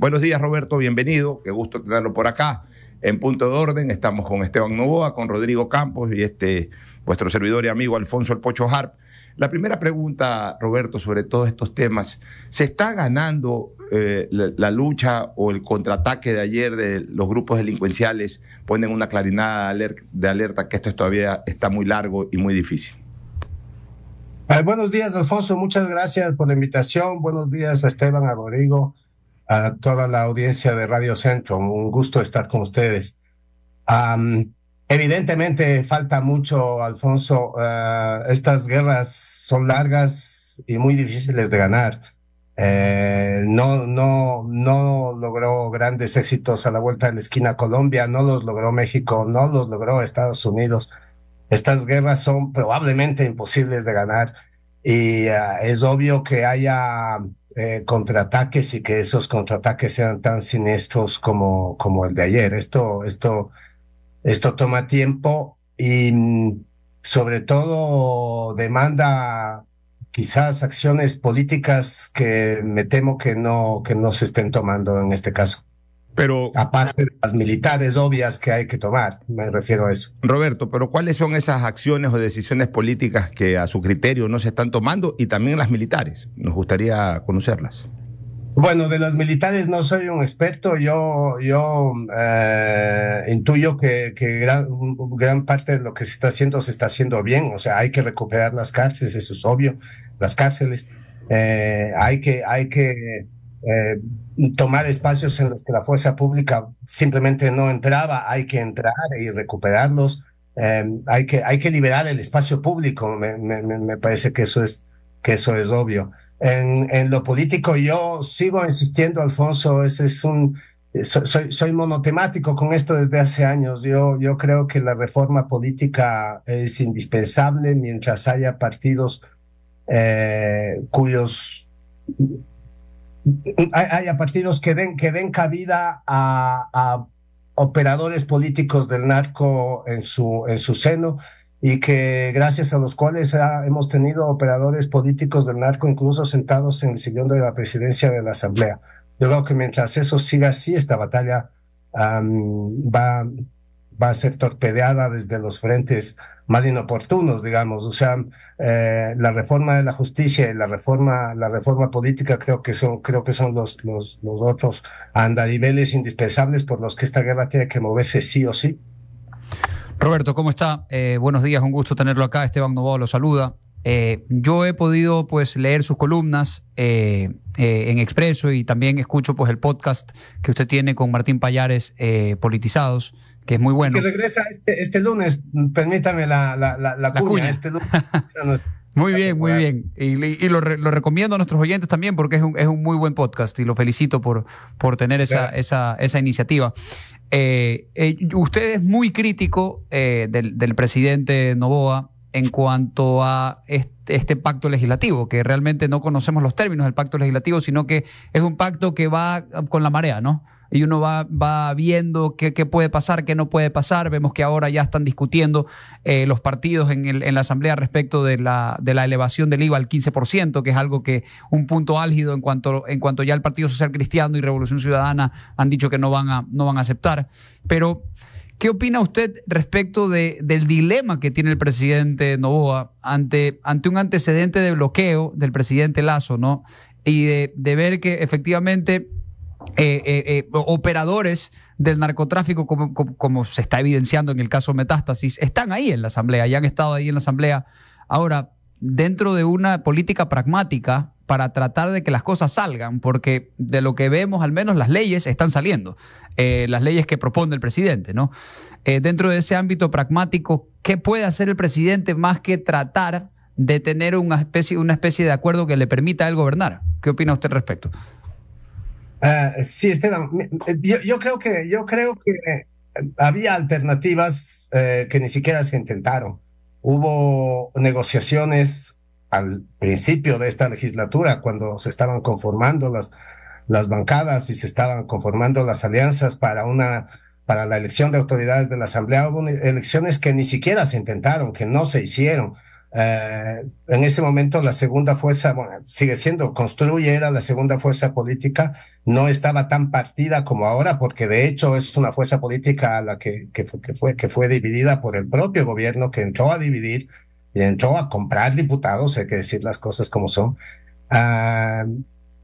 Buenos días, Roberto, bienvenido. Qué gusto tenerlo por acá. En punto de orden, estamos con Esteban Novoa, con Rodrigo Campos y este vuestro servidor y amigo Alfonso El Pocho Harp. La primera pregunta, Roberto, sobre todos estos temas. ¿Se está ganando eh, la, lucha o el contraataque de ayer de los grupos delincuenciales? Ponen una clarinada de alerta que esto todavía está muy largo y muy difícil. Eh, buenos días, Alfonso. Muchas gracias por la invitación. Buenos días Esteban, a Rodrigo a toda la audiencia de Radio Centro. Un gusto estar con ustedes. evidentemente falta mucho, Alfonso. Ah, estas guerras son largas y muy difíciles de ganar. Eh, no, no, no logró grandes éxitos a la vuelta de la esquina Colombia, no los logró México, no los logró Estados Unidos. Estas guerras son probablemente imposibles de ganar y ah, es obvio que haya eh, contraataques y que esos contraataques sean tan siniestros como, como el de ayer. Esto, esto, esto toma tiempo y sobre todo demanda quizás acciones políticas que me temo que no, que no se estén tomando en este caso. Pero aparte de las militares obvias que hay que tomar, me refiero a eso. Roberto, pero ¿cuáles son esas acciones o decisiones políticas que a su criterio no se están tomando y también las militares? Nos gustaría conocerlas. Bueno, de las militares no soy un experto. Yo, yo eh, intuyo que, gran, parte de lo que se está haciendo se está haciendo bien. O sea, hay que recuperar las cárceles, eso es obvio. Las cárceles. Eh, hay que, hay que eh, tomar espacios en los que la fuerza pública simplemente no entraba, hay que entrar y recuperarlos, eh, hay, que, hay que liberar el espacio público, me, me, me parece que eso es, que eso es obvio. En, en, lo político yo sigo insistiendo, Alfonso, ese es un, soy, soy monotemático con esto desde hace años. Yo, yo creo que la reforma política es indispensable mientras haya partidos eh, cuyos hay partidos que den, que den cabida a, operadores políticos del narco en su, en su seno y que gracias a los cuales hemos tenido operadores políticos del narco incluso sentados en el sillón de la presidencia de la Asamblea. Yo creo que mientras eso siga así, esta batalla va, va a ser torpedeada desde los frentes más inoportunos, digamos. O sea, eh, la reforma de la justicia y la reforma, la reforma política creo que son, creo que son los, los, los otros andariveles indispensables por los que esta guerra tiene que moverse sí o sí. Roberto, ¿cómo está? Eh, buenos días, un gusto tenerlo acá. Esteban Novoa lo saluda. Eh, yo he podido pues leer sus columnas en Expreso y también escucho pues el podcast que usted tiene con Martín Payares, Politizados que es muy bueno. Que regresa este, este, lunes, permítame la, la, la, la este muy bien, muy bien. Y, lo, recomiendo a nuestros oyentes también porque es un, muy buen podcast y lo felicito por, por tener esa, esa, iniciativa. Eh, eh, usted es muy crítico eh, del, presidente Novoa en cuanto a este, pacto legislativo, que realmente no conocemos los términos del pacto legislativo, sino que es un pacto que va con la marea, ¿no? y uno va, va viendo qué, puede pasar, qué no puede pasar. Vemos que ahora ya están discutiendo eh, los partidos en, el, en, la Asamblea respecto de la, de la, elevación del IVA al 15%, que es algo que un punto álgido en cuanto, en cuanto ya el Partido Social Cristiano y Revolución Ciudadana han dicho que no van a, no van a aceptar. Pero, ¿qué opina usted respecto de, del dilema que tiene el presidente Novoa ante, ante un antecedente de bloqueo del presidente Lazo, ¿no? Y de, de ver que efectivamente eh, eh, eh, operadores del narcotráfico, como, se está evidenciando en el caso Metástasis, están ahí en la Asamblea, ya han estado ahí en la Asamblea. Ahora, dentro de una política pragmática para tratar de que las cosas salgan, porque de lo que vemos, al menos las leyes están saliendo, las leyes que propone el presidente, ¿no? dentro de ese ámbito pragmático, ¿qué puede hacer el presidente más que tratar de tener una especie, una especie de acuerdo que le permita a él gobernar? ¿Qué opina usted al respecto? Ah, sí, Esteban, eh, yo, creo que, yo creo que eh, había alternativas eh, que ni siquiera se intentaron. Hubo negociaciones al principio de esta legislatura, cuando se estaban conformando las, las bancadas y se estaban conformando las alianzas para una para la elección de autoridades de la Asamblea, hubo elecciones que ni siquiera se intentaron, que no se hicieron. Eh, en ese momento la segunda fuerza, bueno, sigue siendo, construye era la segunda fuerza política, no estaba tan partida como ahora, porque de hecho es una fuerza política la que, que, fue, que, fue, dividida por el propio gobierno que entró a dividir y entró a comprar diputados, hay que decir las cosas como son. Uh,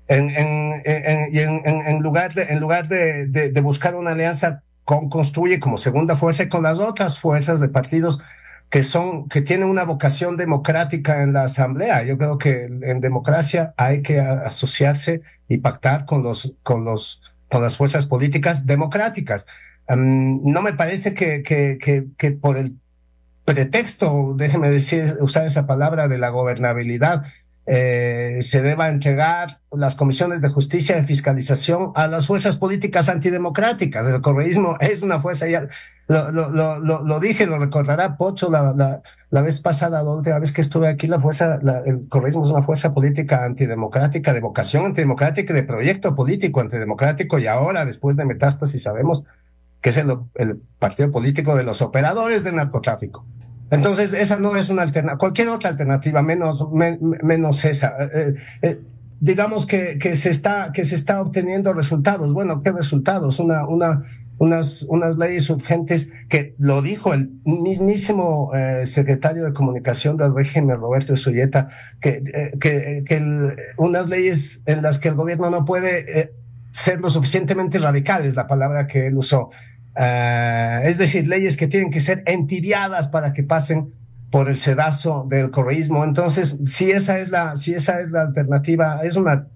en, en, en, en, lugar de, en lugar de, de, de buscar una alianza con Construye como segunda fuerza y con las otras fuerzas de partidos que son, que tienen una vocación democrática en la asamblea. Yo creo que en democracia hay que asociarse y pactar con los, con los, con las fuerzas políticas democráticas. no me parece que, que, que, que, por el pretexto, déjeme decir, usar esa palabra de la gobernabilidad, eh, se deba entregar las comisiones de justicia y fiscalización a las fuerzas políticas antidemocráticas. El correísmo es una fuerza, ya lo, dije, lo recordará Pocho la, la, vez pasada, la última vez que estuve aquí, la fuerza, el correísmo es una fuerza política antidemocrática, de vocación antidemocrática de proyecto político antidemocrático, y ahora, después de metástasis, sabemos que es el partido político de los operadores del narcotráfico. Entonces, esa no es una alternativa, cualquier otra alternativa, menos, menos esa. Eh, eh, eh, digamos que, que, se está, que se está obteniendo resultados. Bueno, ¿qué resultados? Una, una, unas, unas leyes urgentes que lo dijo el mismísimo secretario de comunicación del régimen, Roberto Zulieta, que, que, que unas leyes en las que el gobierno no puede ser lo suficientemente radicales, la palabra que él usó. Eh, es decir, leyes que tienen que ser entibiadas para que pasen por el sedazo del correísmo. Entonces, si esa es la, si esa es la alternativa, es una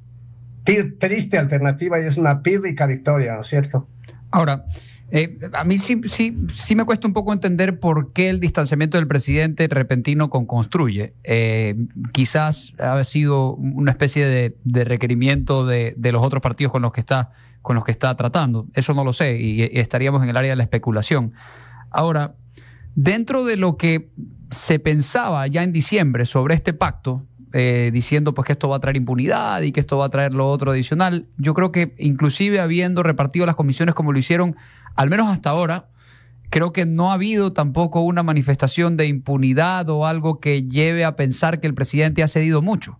triste alternativa y es una pírrica victoria, ¿no es cierto? Ahora, eh, a mí sí, sí, sí me cuesta un poco entender por qué el distanciamiento del presidente repentino con Construye. Eh, quizás ha sido una especie de, requerimiento de los otros partidos con los que está con los que está tratando. Eso no lo sé y, estaríamos en el área de la especulación. Ahora, dentro de lo que se pensaba ya en diciembre sobre este pacto, eh, diciendo pues que esto va a traer impunidad y que esto va a traer lo otro adicional. Yo creo que inclusive habiendo repartido las comisiones como lo hicieron, al menos hasta ahora, creo que no ha habido tampoco una manifestación de impunidad o algo que lleve a pensar que el presidente ha cedido mucho.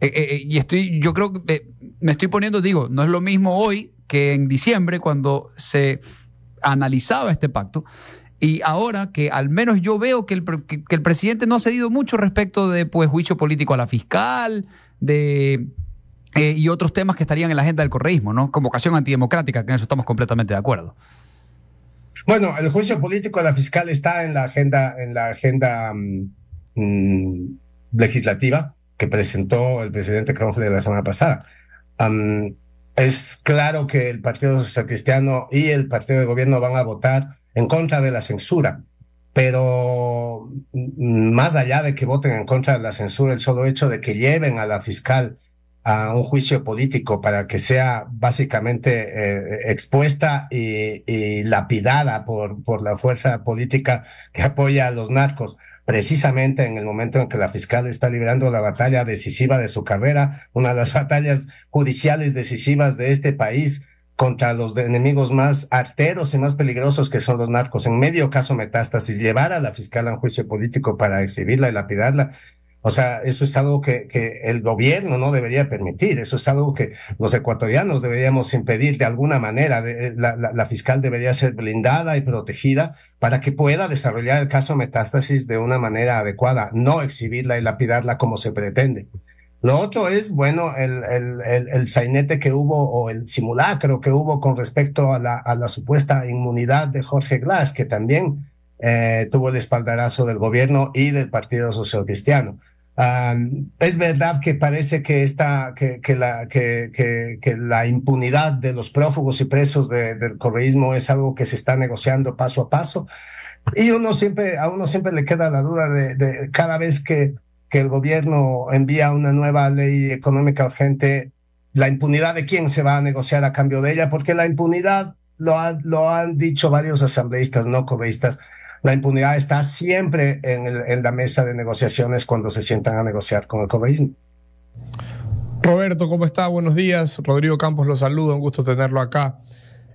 Eh, eh, y estoy, yo creo que me estoy poniendo, digo, no es lo mismo hoy que en diciembre cuando se analizaba este pacto. Y ahora que al menos yo veo que el, que, el presidente no ha cedido mucho respecto de pues, juicio político a la fiscal, de eh, y otros temas que estarían en la agenda del correísmo, ¿no? Convocación antidemocrática, que en eso estamos completamente de acuerdo. Bueno, el juicio político a la fiscal está en la agenda, en la agenda mm, mm, legislativa que presentó el presidente Cronfle la semana pasada es claro que el Partido Social Cristiano y el Partido de Gobierno van a votar en contra de la censura. Pero más allá de que voten en contra de la censura, el solo hecho de que lleven a la fiscal a un juicio político para que sea básicamente eh, expuesta y, y, lapidada por, por la fuerza política que apoya a los narcos, precisamente en el momento en que la fiscal está librando la batalla decisiva de su carrera, una de las batallas judiciales decisivas de este país contra los enemigos más arteros y más peligrosos que son los narcos. En medio caso metástasis, llevar a la fiscal a un juicio político para exhibirla y lapidarla o sea, eso es algo que, el gobierno no debería permitir, eso es algo que los ecuatorianos deberíamos impedir de alguna manera. Eh, la, fiscal debería ser blindada y protegida para que pueda desarrollar el caso metástasis de una manera adecuada, no exhibirla y lapidarla como se pretende. Lo otro es, bueno, el, el, el, sainete que hubo o el simulacro que hubo con respecto a la, la supuesta inmunidad de Jorge Glass, que también eh, tuvo el espaldarazo del gobierno y del Partido Social Cristiano es verdad que parece que, esta, que, la, que, la, impunidad de los prófugos y presos del correísmo es algo que se está negociando paso a paso. Y uno siempre, a uno siempre le queda la duda de, cada vez que, el gobierno envía una nueva ley económica urgente, la impunidad de quién se va a negociar a cambio de ella, porque la impunidad lo, lo han dicho varios asambleístas no correístas la impunidad está siempre en, la mesa de negociaciones cuando se sientan a negociar con el correísmo. Roberto, ¿cómo está? Buenos días. Rodrigo Campos lo saluda, un gusto tenerlo acá.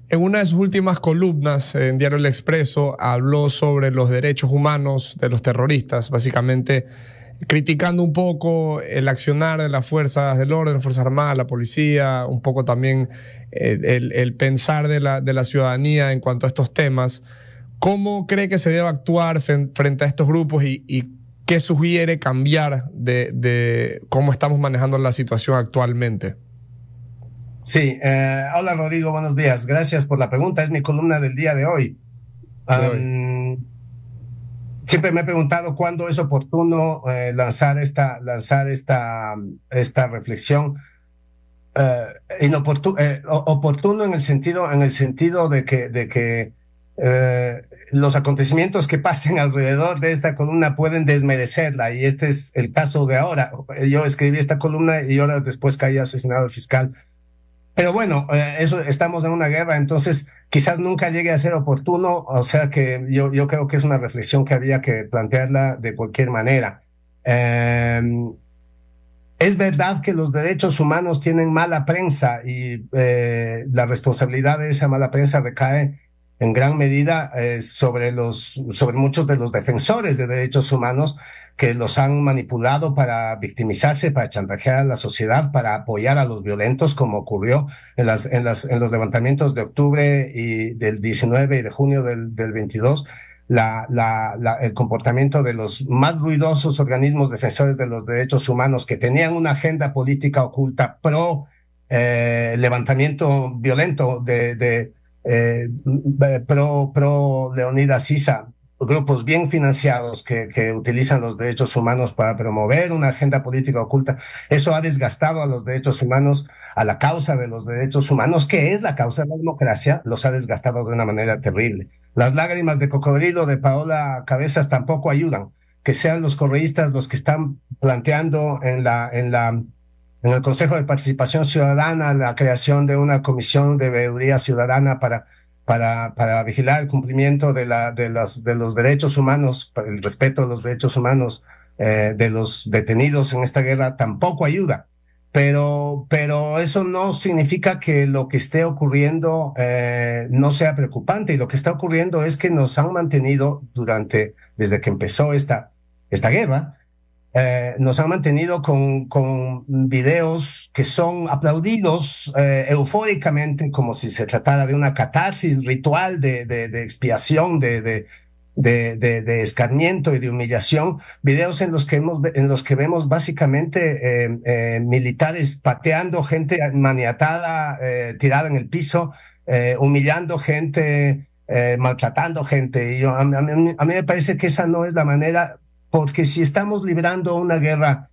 En una de sus últimas columnas en Diario El Expreso habló sobre los derechos humanos de los terroristas, básicamente criticando un poco el accionar de las fuerzas del orden, Fuerzas Armadas, la policía, un poco también eh, el, pensar de la ciudadanía en cuanto a estos temas. ¿Cómo cree que se debe actuar frente a estos grupos y, qué sugiere cambiar de, de, cómo estamos manejando la situación actualmente? Sí, eh, hola Rodrigo, buenos días. Gracias por la pregunta. Es mi columna del día de hoy. siempre me he preguntado cuándo es oportuno eh, lanzar, esta, lanzar esta, esta reflexión. Eh, oportuno en el sentido, en el sentido de que, de que los acontecimientos que pasen alrededor de esta columna pueden desmerecerla y este es el caso de ahora. Yo escribí esta columna y horas después caí asesinado el fiscal. Pero bueno, eh, eso estamos en una guerra, entonces quizás nunca llegue a ser oportuno, o sea que yo, yo creo que es una reflexión que había que plantearla de cualquier manera. Eh, es verdad que los derechos humanos tienen mala prensa y eh, la responsabilidad de esa mala prensa recae en gran medida eh, sobre, los, sobre muchos de los defensores de derechos humanos que los han manipulado para victimizarse, para chantajear a la sociedad, para apoyar a los violentos, como ocurrió en, las, en, las, en los levantamientos de octubre y del 19 y de junio del, del 22. La, la, el comportamiento de los más ruidosos organismos defensores de los derechos humanos que tenían una agenda política oculta pro eh, levantamiento violento de, de eh, pro, pro Leonidas Sisa, grupos bien financiados que, que, utilizan los derechos humanos para promover una agenda política oculta. Eso ha desgastado a los derechos humanos, a la causa de los derechos humanos, que es la causa de la democracia, los ha desgastado de una manera terrible. Las lágrimas de cocodrilo de Paola Cabezas tampoco ayudan. Que sean los correístas los que están planteando en la, en la en el Consejo de Participación Ciudadana la creación de una comisión de veeduría ciudadana para, para, para vigilar el cumplimiento de, la, de, las, de los derechos humanos, el respeto a los derechos humanos eh, de los detenidos en esta guerra tampoco ayuda. Pero, pero eso no significa que lo que esté ocurriendo eh, no sea preocupante. Y lo que está ocurriendo es que nos han mantenido durante, desde que empezó esta, esta guerra, eh, nos han mantenido con, con, videos que son aplaudidos eh, eufóricamente como si se tratara de una catarsis ritual de, de, expiación, de, de, escarmiento y de humillación, videos en los que, en los que vemos básicamente eh, militares pateando gente maniatada, tirada en el piso, humillando gente. maltratando gente. Y a mí me parece que esa no es la manera porque si estamos librando una guerra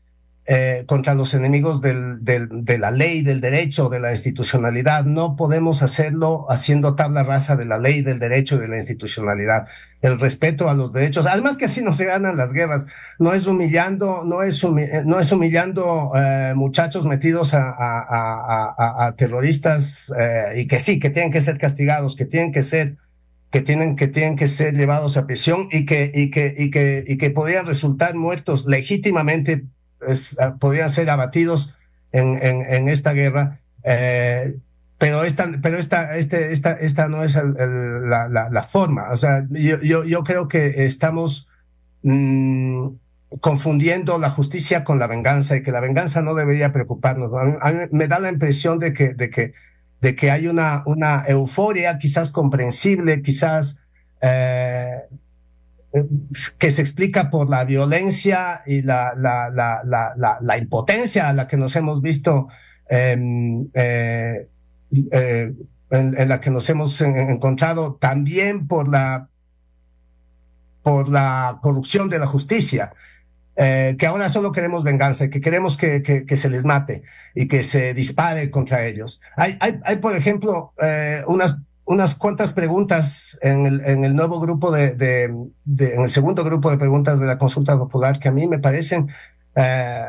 eh, contra los enemigos del, de la ley, del derecho, de la institucionalidad, no podemos hacerlo haciendo tabla rasa de la ley, del derecho y de la institucionalidad. El respeto a los derechos, además que así no se ganan las guerras, no es humillando, no es, eh, no es humillando eh, muchachos metidos a, a, terroristas y que sí, que tienen que ser castigados, que tienen que ser que tienen que, tienen que ser llevados a prisión y que, y que, y que, y que podían resultar muertos legítimamente, ah, podrían podían ser abatidos en, en, esta guerra. Eh, pero esta, pero esta, este, esta, esta no es la, la, forma. O sea, yo, yo, yo creo que estamos mm, confundiendo la justicia con la venganza y que la venganza no debería preocuparnos. A mí, me da la impresión de que, de que de que hay una, una euforia quizás comprensible, quizás eh, que se explica por la violencia y la, la, la, la impotencia a la que nos hemos visto, em, eh, eh, en, en, la que nos hemos encontrado, también por la, por la corrupción de la justicia. Eh, que ahora solo queremos venganza, que queremos que, que, se les mate y que se dispare contra ellos. Hay, hay, por ejemplo, eh, unas, unas cuantas preguntas en el, en el nuevo grupo de, en el segundo grupo de preguntas de la consulta popular que a mí me parecen eh,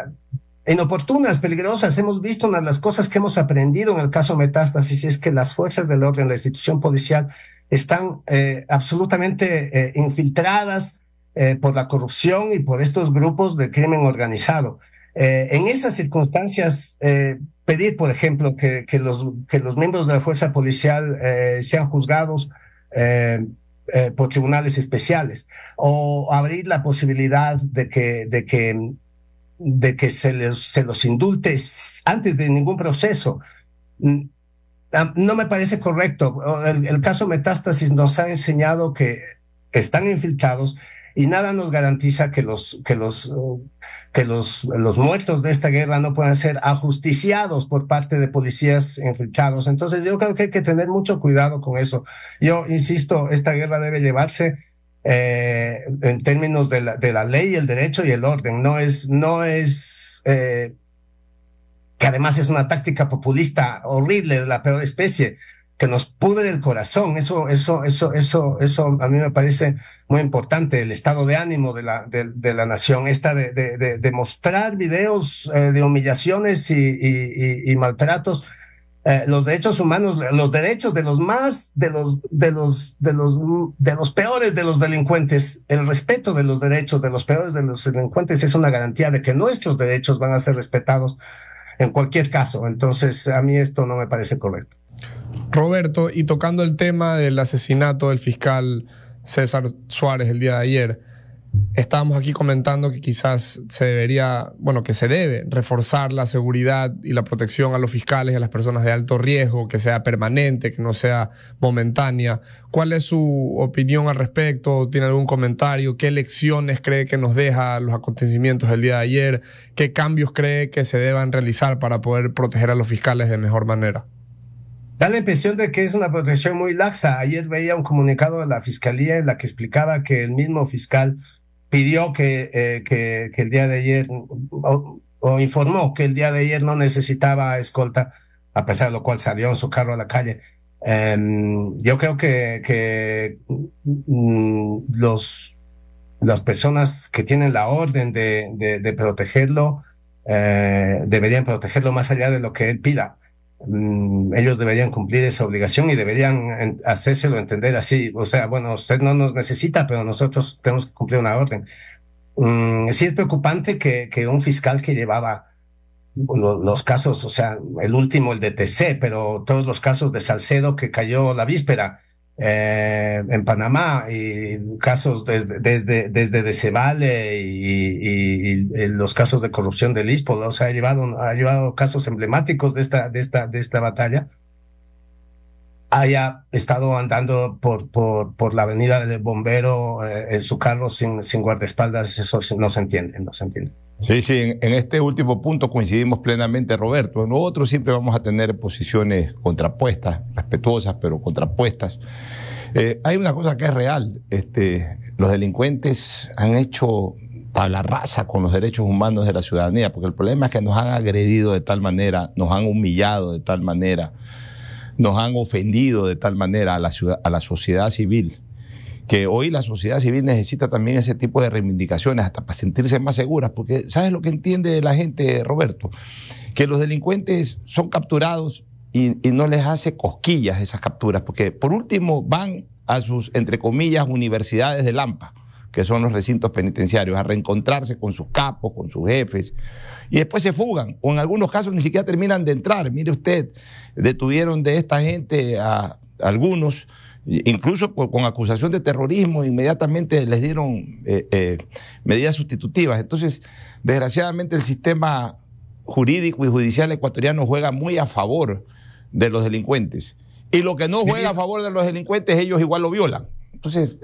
inoportunas, peligrosas. Hemos visto unas de las cosas que hemos aprendido en el caso Metástasis, es que las fuerzas del orden, la institución policial, están absolutamente infiltradas, eh, por la corrupción y por estos grupos de crimen organizado. Eh, en esas circunstancias, eh, pedir, por ejemplo, que, que, los, que los miembros de la fuerza policial sean juzgados por tribunales especiales o abrir la posibilidad de que, de que, de que se, les, se los indulte antes de ningún proceso mm, no me parece correcto. El, el, caso Metástasis nos ha enseñado que están infiltrados y nada nos garantiza que los, que los, que los, los muertos de esta guerra no puedan ser ajusticiados por parte de policías enfichados. Entonces yo creo que hay que tener mucho cuidado con eso. Yo insisto, esta guerra debe llevarse eh, en términos de la, de la ley, el derecho y el orden. No es, no es, eh, que además es una táctica populista horrible de la peor especie que nos pudre el corazón. Eso, eso, eso, eso, eso a mí me parece muy importante, el estado de ánimo de la, de, la nación, esta de, de, mostrar videos eh, de humillaciones y, y, maltratos. Eh, los derechos humanos, los derechos de los más, de los, de los, de los, de los peores de los delincuentes, el respeto de los derechos de los peores de los delincuentes es una garantía de que nuestros derechos van a ser respetados en cualquier caso. Entonces, a mí esto no me parece correcto. Roberto, y tocando el tema del asesinato del fiscal César Suárez el día de ayer, estábamos aquí comentando que quizás se debería, bueno, que se debe reforzar la seguridad y la protección a los fiscales y a las personas de alto riesgo, que sea permanente, que no sea momentánea. ¿Cuál es su opinión al respecto? ¿Tiene algún comentario? ¿Qué lecciones cree que nos deja los acontecimientos del día de ayer? ¿Qué cambios cree que se deban realizar para poder proteger a los fiscales de mejor manera? Da la impresión de que es una protección muy laxa. Ayer veía un comunicado de la Fiscalía en la que explicaba que el mismo fiscal pidió que, eh, que, el día de ayer, o, informó que el día de ayer no necesitaba escolta, a pesar de lo cual salió en su carro a la calle. Em, yo creo que, que mm, los, las personas que tienen la orden de, de, protegerlo eh, deberían protegerlo más allá de lo que él pida. Mm, ellos deberían cumplir esa obligación y deberían hacérselo entender así. O sea, bueno, usted no nos necesita, pero nosotros tenemos que cumplir una orden. Mm, sí es preocupante que, que, un fiscal que llevaba los, los casos, o sea, el último, el de TC, pero todos los casos de Salcedo que cayó la víspera, eh, en Panamá y casos desde, desde, desde de y, y, los casos de corrupción del ISPO, o sea, ha llevado, ha llevado casos emblemáticos de esta, de esta, de esta batalla, haya estado andando por, por, por la avenida del bombero eh, en su carro sin, sin guardaespaldas, eso no se entiende, no se entiende. Sí, sí, en, este último punto coincidimos plenamente, Roberto. Nosotros siempre vamos a tener posiciones contrapuestas, respetuosas, pero contrapuestas. Eh, hay una cosa que es real, este, los delincuentes han hecho tabla raza con los derechos humanos de la ciudadanía, porque el problema es que nos han agredido de tal manera, nos han humillado de tal manera, nos han ofendido de tal manera a la sociedad civil que hoy la sociedad civil necesita también ese tipo de reivindicaciones, hasta para sentirse más seguras, porque ¿sabes lo que entiende la gente, Roberto? Que los delincuentes son capturados y, no les hace cosquillas esas capturas, porque por último van a sus, entre comillas, universidades de Lampa, que son los recintos penitenciarios, a reencontrarse con sus capos, con sus jefes, y después se fugan, o en algunos casos ni siquiera terminan de entrar. Mire usted, detuvieron de esta gente a algunos incluso con acusación de terrorismo, inmediatamente les dieron eh, eh, medidas sustitutivas. Entonces, desgraciadamente el sistema jurídico y judicial ecuatoriano juega muy a favor de los delincuentes. Y lo que no juega a favor de los delincuentes, ellos igual lo violan.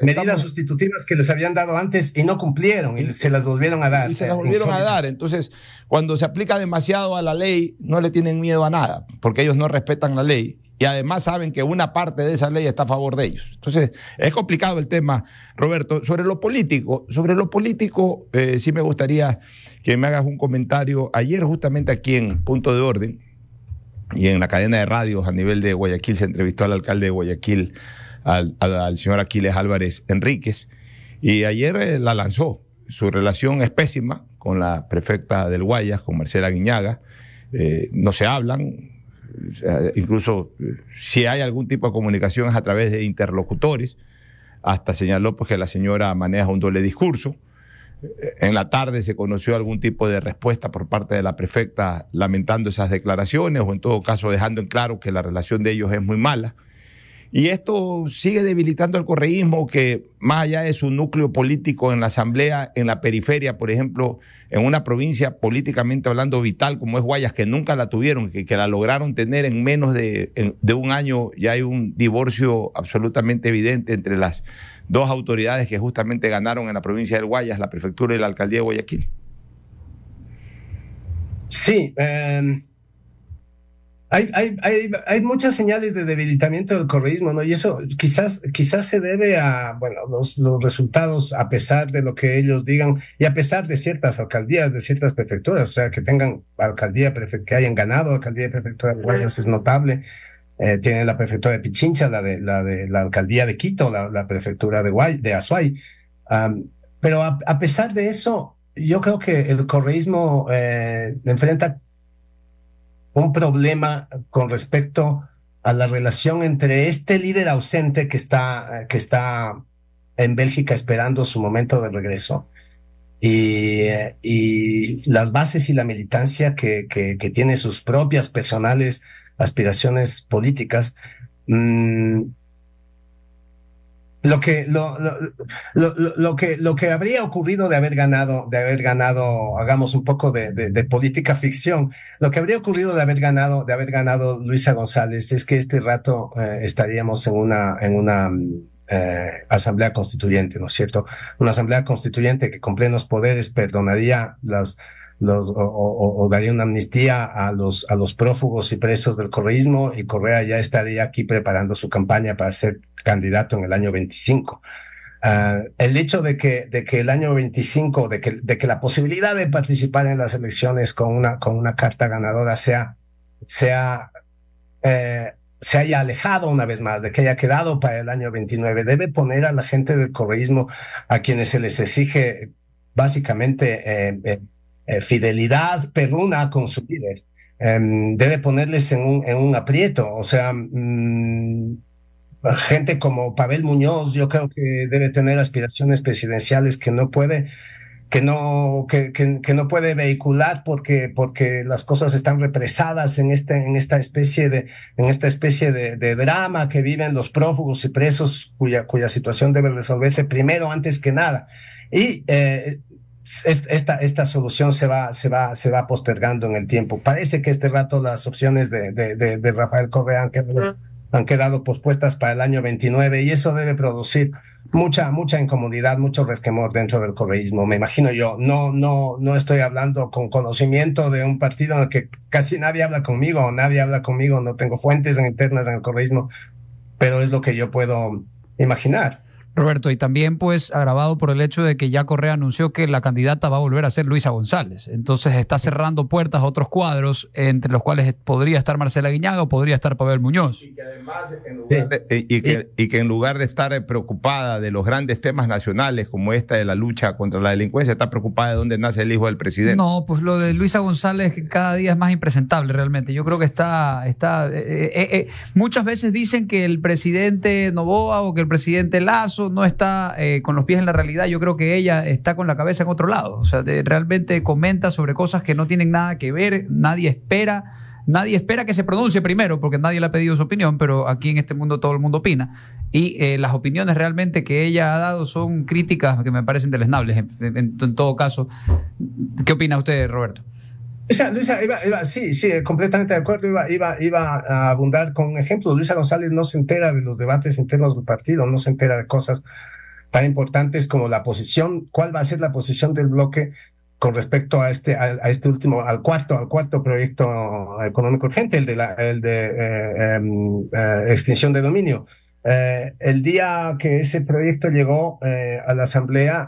medidas sustitutivas que les habían dado antes y no cumplieron y se las volvieron a dar. se las volvieron a dar. Entonces, cuando se aplica demasiado a la ley, no le tienen miedo a nada, porque ellos no respetan la ley y además saben que una parte de esa ley está a favor de ellos. Entonces, es complicado el tema, Roberto. Sobre lo político, sobre lo político, eh, sí me gustaría que me hagas un comentario. Ayer, justamente aquí en Punto de Orden y en la cadena de radios a nivel de Guayaquil, se entrevistó al alcalde de Guayaquil, al, señor Aquiles Álvarez Enríquez, y ayer eh, la lanzó. Su relación es pésima con la prefecta del Guayas, con Marcela Guiñaga. Eh, no se hablan, eh, incluso eh, si hay algún tipo de comunicación es a través de interlocutores. Hasta señaló pues, que la señora maneja un doble discurso. Eh, en la tarde se conoció algún tipo de respuesta por parte de la prefecta lamentando esas declaraciones o en todo caso dejando en claro que la relación de ellos es muy mala. Y esto sigue debilitando el correísmo que más allá de su núcleo político en la asamblea, en la periferia, por ejemplo, en una provincia políticamente hablando vital como es Guayas, que nunca la tuvieron, que, la lograron tener en menos de, un año, ya hay un divorcio absolutamente evidente entre las dos autoridades que justamente ganaron en la provincia del Guayas, la prefectura y la alcaldía de Guayaquil. Sí. eh... Hay, hay, hay, muchas señales de debilitamiento del correísmo, ¿no? Y eso quizás, quizás se debe a, bueno, los, los, resultados, a pesar de lo que ellos digan, y a pesar de ciertas alcaldías, de ciertas prefecturas, o sea, que tengan alcaldía, que hayan ganado alcaldía y prefectura de Guayas es notable. Eh, tienen la prefectura de Pichincha, la de la, de, la alcaldía de Quito, la, prefectura de, Guay, de Azuay. pero a, pesar de eso, yo creo que el correísmo eh, enfrenta un problema con respecto a la relación entre este líder ausente que está, que está en Bélgica esperando su momento de regreso y, eh, las bases y la militancia que, tiene sus propias personales aspiraciones políticas. Mm, lo que lo, lo, que lo que habría ocurrido de haber ganado de haber ganado hagamos un poco de, política ficción lo que habría ocurrido de haber ganado de haber ganado Luisa González es que este rato eh, estaríamos en una en una eh, asamblea constituyente no es cierto una asamblea constituyente que con plenos poderes perdonaría las o, daría una amnistía a los, a los prófugos y presos del correísmo y Correa ya estaría aquí preparando su campaña para ser candidato en el año 25. Ah, el hecho de que, de que el año 25, de que, de que la posibilidad de participar en las elecciones con una, con una carta ganadora sea, sea eh, se haya alejado una vez más, de que haya quedado para el año 29. Debe poner a la gente del correísmo, a quienes se les exige básicamente eh, eh, eh, fidelidad peruna con su líder. Em, debe ponerles en un, en un, aprieto. O sea, mm, gente como Pavel Muñoz, yo creo que debe tener aspiraciones presidenciales que no puede que no, que, que, no puede vehicular porque, porque las cosas están represadas en, este, en esta especie, de, en esta especie de, drama que viven los prófugos y presos cuya, cuya situación debe resolverse primero antes que nada. Y eh, esta, esta solución se va, se, va, se va postergando en el tiempo. Parece que este rato las opciones de, Rafael Correa han quedado, pospuestas para el año 29 y eso debe producir mucha, mucha incomodidad, mucho resquemor dentro del correísmo, me imagino yo. No, no, no estoy hablando con conocimiento de un partido en el que casi nadie habla conmigo o nadie habla conmigo, no tengo fuentes internas en el correísmo, pero es lo que yo puedo imaginar. Roberto, y también pues agravado por el hecho de que ya Correa anunció que la candidata va a volver a ser Luisa González. Entonces está cerrando puertas a otros cuadros, entre los cuales podría estar Marcela Guiñaga o podría estar Pavel Muñoz. Y que, además, en eh, lugar de... estar eh, preocupada de los grandes temas nacionales como esta de la lucha contra la delincuencia, está preocupada de dónde nace el hijo del presidente. No, pues lo de Luisa González que cada día es más impresentable realmente. Yo creo que está... está eh, Muchas veces dicen que el presidente Novoa o que el presidente Lazo no está eh, con los pies en la realidad, yo creo que ella está con la cabeza en otro lado. O sea, realmente comenta sobre cosas que no tienen nada que ver, nadie espera. Nadie espera que se pronuncie primero, porque nadie le ha pedido su opinión, pero aquí en este mundo todo el mundo opina. Y eh, las opiniones realmente que ella ha dado son críticas que me parecen deleznables, en todo caso. ¿Qué opina usted, Roberto? O Luisa, sí, sí, completamente de acuerdo. Iba, iba, iba a abundar con ejemplos. Luisa González no se entera de los debates internos del partido, no se entera de cosas tan importantes como la posición, cuál va a ser la posición del bloque con respecto a este, a, este último, al cuarto, al cuarto proyecto económico urgente, el de la el de, eh, em, eh, extinción de dominio. Eh, el día que ese proyecto llegó a la Asamblea,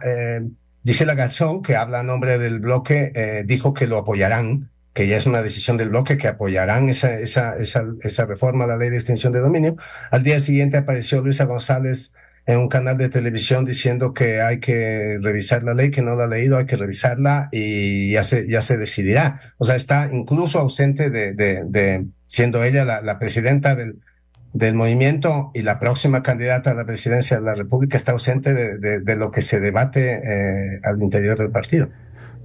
Gisela Garzón, que habla a nombre del bloque, eh, dijo que lo apoyarán, que ya es una decisión del bloque, que apoyarán esa, esa, esa, reforma a la ley de extensión de dominio. Al día siguiente apareció Luisa González en un canal de televisión diciendo que hay que revisar la ley, que no la ha leído, hay que revisarla y ya se, ya se decidirá. O sea, está incluso ausente de, de, siendo ella la presidenta del, del movimiento y la próxima candidata a la presidencia de la República está ausente de, de, lo que se debate eh, al interior del partido.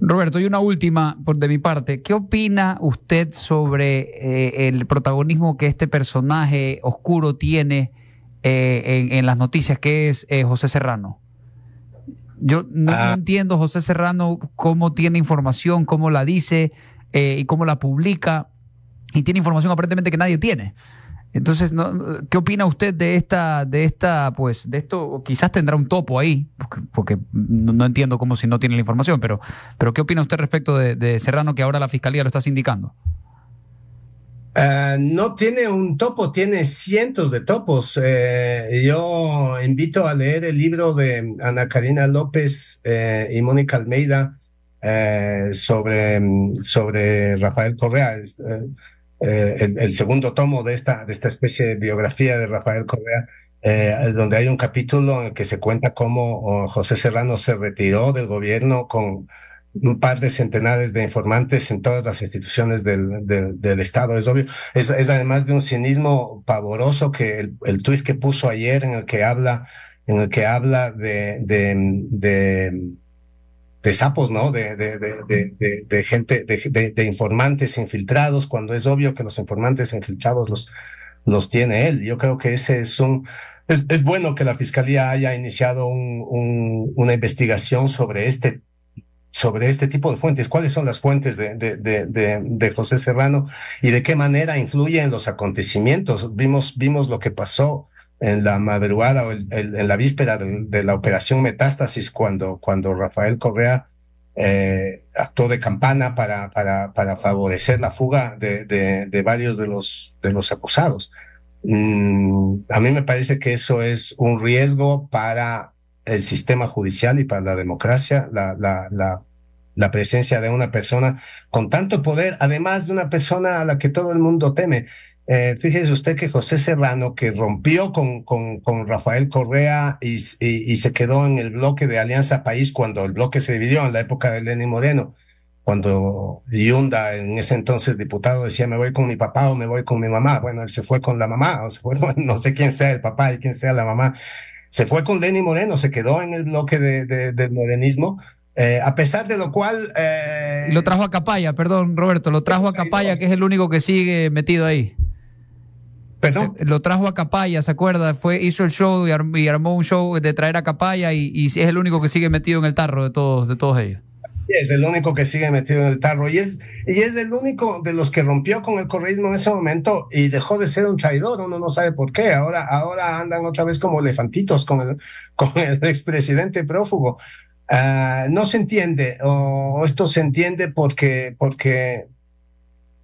Roberto, y una última por de mi parte. ¿Qué opina usted sobre eh, el protagonismo que este personaje oscuro tiene eh, en, las noticias, que es José Serrano? Yo no, ah. entiendo, José Serrano, cómo tiene información, cómo la dice y cómo la publica. Y tiene información aparentemente que nadie tiene. Entonces, no, ¿qué opina usted de esta, de esta, pues, de esto? Quizás tendrá un topo ahí, porque, no, entiendo cómo si no tiene la información, pero, pero ¿qué opina usted respecto de, Serrano que ahora la fiscalía lo está indicando? Eh, no tiene un topo, tiene cientos de topos. Eh, yo invito a leer el libro de Ana Karina López eh, y Mónica Almeida sobre, sobre Rafael Correa eh, el, segundo tomo de esta, de esta especie de biografía de Rafael Correa, eh, donde hay un capítulo en el que se cuenta cómo oh, José Serrano se retiró del gobierno con un par de centenares de informantes en todas las instituciones del, del, Estado, es obvio. Es, además de un cinismo pavoroso que el, el tuit que puso ayer en el que habla, en el que habla de, de, de de sapos, ¿no? De, de, de, de gente, de, informantes infiltrados, cuando es obvio que los informantes infiltrados los, los tiene él. Yo creo que ese es un... Es, es bueno que la Fiscalía haya iniciado un, un, una investigación sobre este, sobre este tipo de fuentes. ¿Cuáles son las fuentes de, José Serrano y de qué manera influyen los acontecimientos? Vimos, vimos lo que pasó en la madrugada o en la víspera de, la operación Metástasis, cuando, cuando Rafael Correa eh, actuó de campana para, para, favorecer la fuga de, varios de los, de los acusados. Mm, a mí me parece que eso es un riesgo para el sistema judicial y para la democracia, la, la, la presencia de una persona con tanto poder, además de una persona a la que todo el mundo teme. Eh, fíjese usted que José Serrano, que rompió con, con, Rafael Correa y, y, se quedó en el bloque de Alianza País cuando el bloque se dividió en la época de Lenín Moreno, cuando Yunda, en ese entonces diputado, decía me voy con mi papá o me voy con mi mamá. Bueno, él se fue con la mamá, o se fue no sé quién sea el papá y quién sea la mamá. Se fue con Lenín Moreno, se quedó en el bloque de, del morenismo. Eh, a pesar de lo cual... Eh, lo trajo a Capaya, perdón Roberto, lo trajo a Capaya, que es el único que sigue metido ahí. Pues lo trajo a Capaya, ¿se acuerda? Fue, hizo el show y, armó un show de traer a Capaya y, es el único que sigue metido en el tarro de todos, de todos ellos. Es el único que sigue metido en el tarro y es, y es el único de los que rompió con el correísmo en ese momento y dejó de ser un traidor. Uno no sabe por qué. Ahora, ahora andan otra vez como elefantitos con el, con el expresidente prófugo. Ah, no se entiende o esto se entiende porque, porque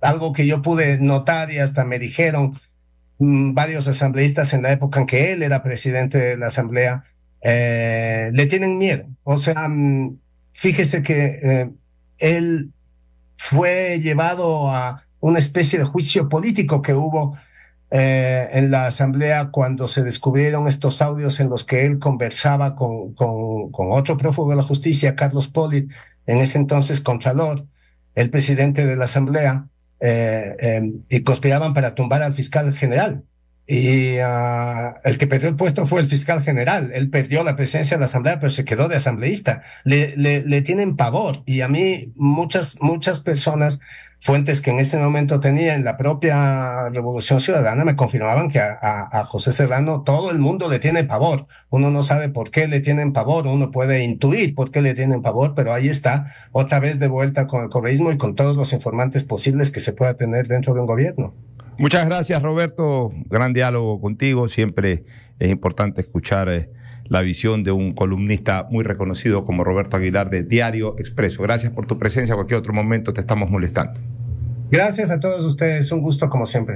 algo que yo pude notar y hasta me dijeron Mm, varios asambleístas en la época en que él era presidente de la asamblea, eh, le tienen miedo. O sea, mm, fíjese que eh, él fue llevado a una especie de juicio político que hubo eh, en la asamblea cuando se descubrieron estos audios en los que él conversaba con, con, otro prófugo de la justicia, Carlos Polit, en ese entonces contralor, el presidente de la asamblea, eh, em, y conspiraban para tumbar al fiscal general. Y ah, el que perdió el puesto fue el fiscal general. Él perdió la presencia de la asamblea, pero se quedó de asambleísta. Le, le, le tienen pavor. Y a mí muchas, muchas personas fuentes que en ese momento tenía en la propia Revolución Ciudadana me confirmaban que a, José Serrano todo el mundo le tiene pavor. Uno no sabe por qué le tienen pavor, uno puede intuir por qué le tienen pavor, pero ahí está, otra vez de vuelta con el correísmo y con todos los informantes posibles que se pueda tener dentro de un gobierno. Muchas gracias, Roberto. Gran diálogo contigo. Siempre es importante escuchar. Eh, la visión de un columnista muy reconocido como Roberto Aguilar de Diario Expreso. Gracias por tu presencia. cualquier otro momento te estamos molestando. Gracias a todos ustedes. Un gusto como siempre.